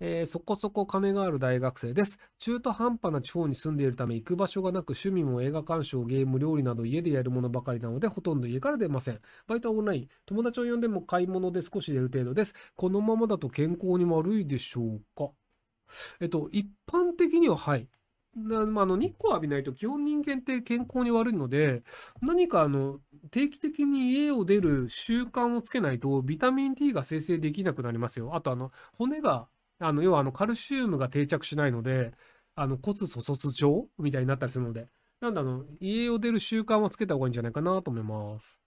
えー、そこそこ金がある大学生です。中途半端な地方に住んでいるため行く場所がなく趣味も映画鑑賞、ゲーム、料理など家でやるものばかりなのでほとんど家から出ません。バイトはオンライン。友達を呼んでも買い物で少し出る程度です。このままだと健康に悪いでしょうかえっと、一般的にははい。なまあ、の日光浴びないと基本人間って健康に悪いので何かあの定期的に家を出る習慣をつけないとビタミン D が生成できなくなりますよあとあの骨があの要はあのカルシウムが定着しないので、あの骨粗鬆症みたいになったりするので、なんだあの、家を出る習慣はつけた方がいいんじゃないかなと思います。